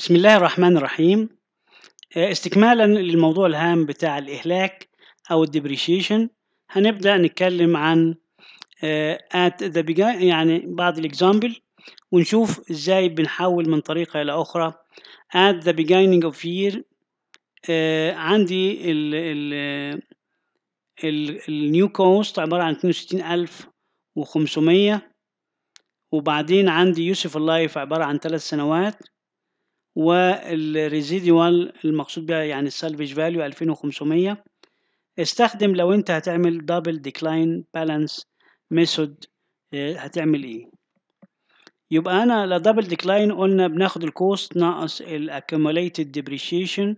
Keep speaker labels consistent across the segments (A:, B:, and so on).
A: بسم الله الرحمن الرحيم آه، استكمالا للموضوع الهام بتاع الإهلاك أو الديبريشيشن هنبدأ نتكلم عن آه، at the beginning يعني بعض الإكزامبل ونشوف إزاي بنحول من طريقة إلى أخرى at the beginning of year آه، عندي ال ال النيو كوست عبارة عن 62500 وبعدين عندي يوسف اللايف عبارة عن ثلاث سنوات والريزيديوال المقصود بها يعني السالفج فاليو 2500 استخدم لو انت هتعمل دبل ديكلاين بالانس ميثود هتعمل ايه يبقى انا لدبل ديكلاين قلنا بناخد الكوست ناقص الاكوموليتد ديبريشيشن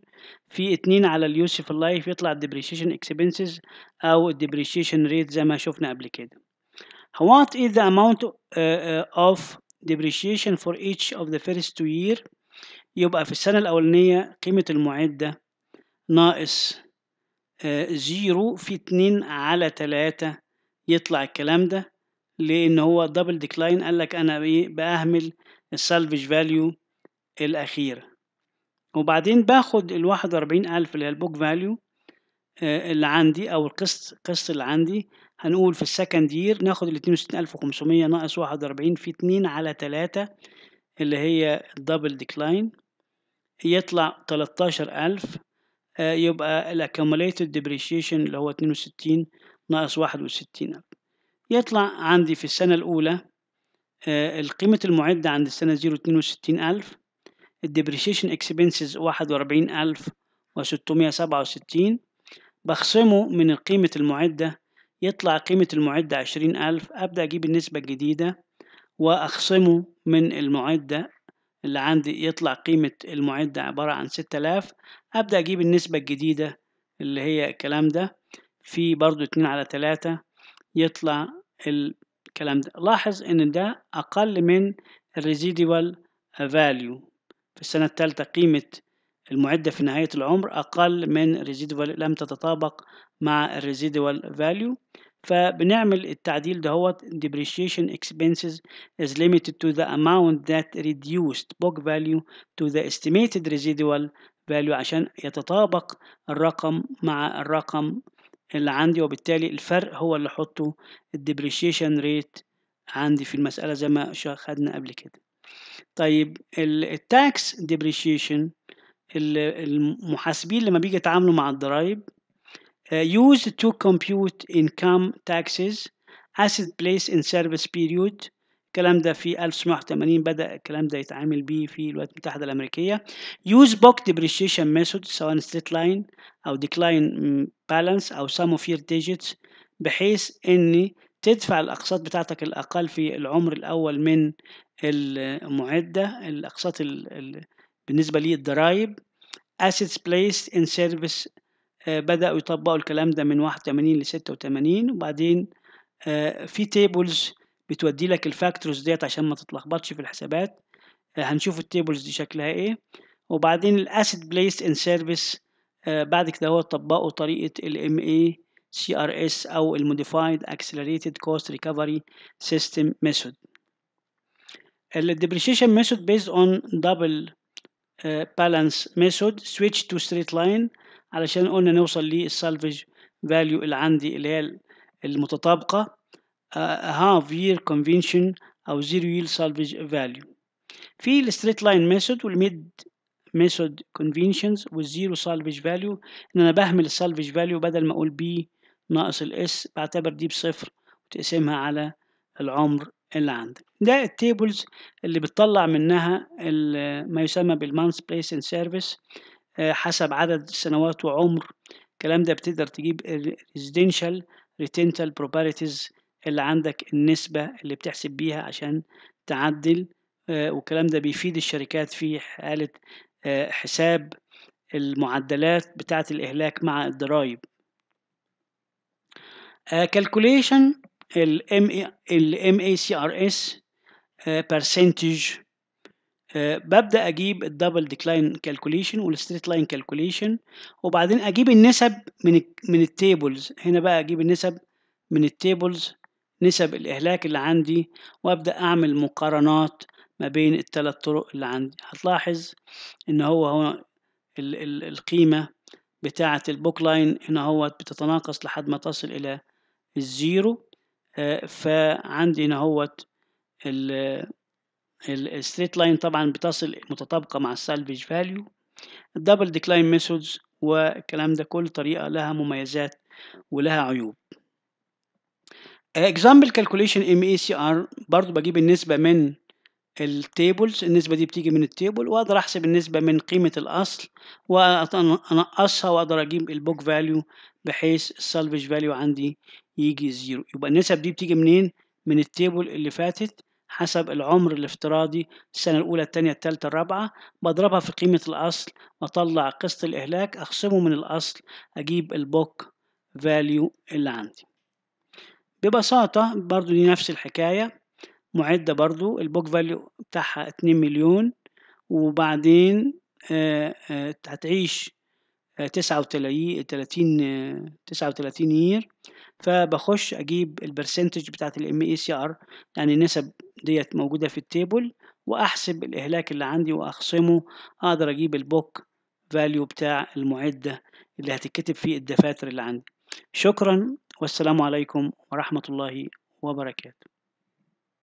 A: في اتنين على اليوسف اللايف يطلع الديبريشيشن اكسبنسز او الديبريشيشن ريت زي ما شفنا قبل كده what is the amount uh, uh, of depreciation for each of the first two years يبقى في السنة الأولانية قيمة المعدة ناقص آه، زيرو في اتنين على تلاتة يطلع الكلام ده لأن هو دبل ديكلاين قال لك أنا إيه بأهمل السالفج فاليو الأخيرة وبعدين باخد الواحد وأربعين ألف اللي هي البوك فاليو آه، اللي عندي أو القسط قسط اللي عندي هنقول في السكند يير ناخد وستين ألف وخمسمية ناقص واحد وأربعين في اتنين على تلاتة اللي هي الدبل ديكلاين يطلع 13000 آه، يبقى الاكوموليتد ديبريشيشن اللي هو 62 ناقص 61000 يطلع عندي في السنة الأولى آه، القيمة المعدة عند السنة 0 62000 الديبريشيشن اكسبنسز 41667 بخصمه من القيمة المعدة يطلع قيمة المعدة 20000 أبدأ أجيب النسبة الجديدة وأخصمه من المعدة اللي عندي يطلع قيمة المعدة عبارة عن 6000 أبدأ أجيب النسبة الجديدة اللي هي الكلام ده في برضو 2 على 3 يطلع الكلام ده لاحظ إن ده أقل من الريزيديوال فاليو في السنة الثالثة قيمة المعدة في نهاية العمر أقل من residual لم تتطابق مع residual فاليو فبنعمل التعديل دهوت depreciation expenses is limited to the amount that reduced book value to the estimated residual value عشان يتطابق الرقم مع الرقم اللي عندي وبالتالي الفرق هو اللي حطه depreciation rate عندي في المسألة زي ما خدنا قبل كده طيب التاكس depreciation المحاسبين لما بيجي يتعاملوا مع الضرايب used to compute income taxes asset place in service period الكلام ده في 1980 بدأ الكلام ده يتعامل بيه في الولايات المتحدة الأمريكية use book depreciation method سواء straight line أو decline balance أو sum of year digits بحيث إن تدفع الأقساط بتاعتك الأقل في العمر الأول من المعدة الأقساط بالنسبة للضرايب assets placed in service آه، بدأوا يطبقوا الكلام ده من 81 ل 86 وبعدين آه، في تيبلز بتودي لك الفاكتورز ديت عشان ما تتلخبطش في الحسابات آه، هنشوف التيبلز دي شكلها ايه وبعدين الاسيد بليس ان سيرفيس بعد كده هو طبقوا طريقه الام اي سي ار اس او الموديفايد اكسلريتد كوست ريكفري سيستم ميثود الديبريشيشن ميثود بيز اون دبل بالانس ميثود سويتش تو ستريت لاين علشان قلنا نوصل للسالفج فاليو اللي عندي اللي هي المتطابقة هاف يير كونفينشن أو زيرو يير سالفج فاليو في الستريت لاين ميثود والميد ميثود كونفينشنز والزيرو سالفج فاليو ان انا بهمل السالفج فاليو بدل ما اقول بي ناقص الاس بعتبر دي بصفر وتقسمها على العمر اللي عندك ده التيبلز اللي بتطلع منها ما يسمى بالمانس بليس ان سيرفيس آه، حسب عدد سنوات وعمر الكلام ده بتقدر تجيب residential ريتنتال بروبرتيز اللي عندك النسبة اللي بتحسب بيها عشان تعدل آه، والكلام ده بيفيد الشركات في حالة آه، حساب المعدلات بتاعة الإهلاك مع الضرايب calculation ال MACRS percentage آه، ببدا اجيب الدبل ديكلاين كالكوليشن والستريت لاين كالكوليشن وبعدين اجيب النسب من من التيبلز هنا بقى اجيب النسب من التيبلز نسب الاهلاك اللي عندي وابدا اعمل مقارنات ما بين الثلاث طرق اللي عندي هتلاحظ ان هو هو ال ال القيمه بتاعه البوك لاين هنا هو بتتناقص لحد ما تصل الى الزيرو آه، فعندي هنا هو الستريت لاين طبعا بتصل متطابقة مع السالفج فاليو الدبل ديكلاين ميثودز والكلام ده كل طريقة لها مميزات ولها عيوب اكزامبل كالكوليشن ام اي سي ار برضو بجيب النسبة من التيبلز النسبة دي بتيجي من التيبل واقدر احسب النسبة من قيمة الاصل وانقصها واقدر اجيب البوك فاليو بحيث السالفج فاليو عندي يجي زيرو يبقى النسب دي بتيجي منين من التيبل اللي فاتت حسب العمر الافتراضي السنة الأولى الثانية الثالثة الرابعة بضربها في قيمة الأصل وأطلع قسط الإهلاك أخصمه من الأصل أجيب البوك فاليو اللي عندي ببساطة برضو دي نفس الحكاية معدة برضو البوك فاليو بتاعها 2 مليون وبعدين آه، آه، هتعيش 39 30 39 يير فبخش اجيب البرسنتج بتاعت الام اي سي ار يعني النسب ديت موجوده في التيبل واحسب الاهلاك اللي عندي واخصمه اقدر اجيب البوك فاليو بتاع المعده اللي هتتكتب فيه الدفاتر اللي عندي شكرا والسلام عليكم ورحمه الله وبركاته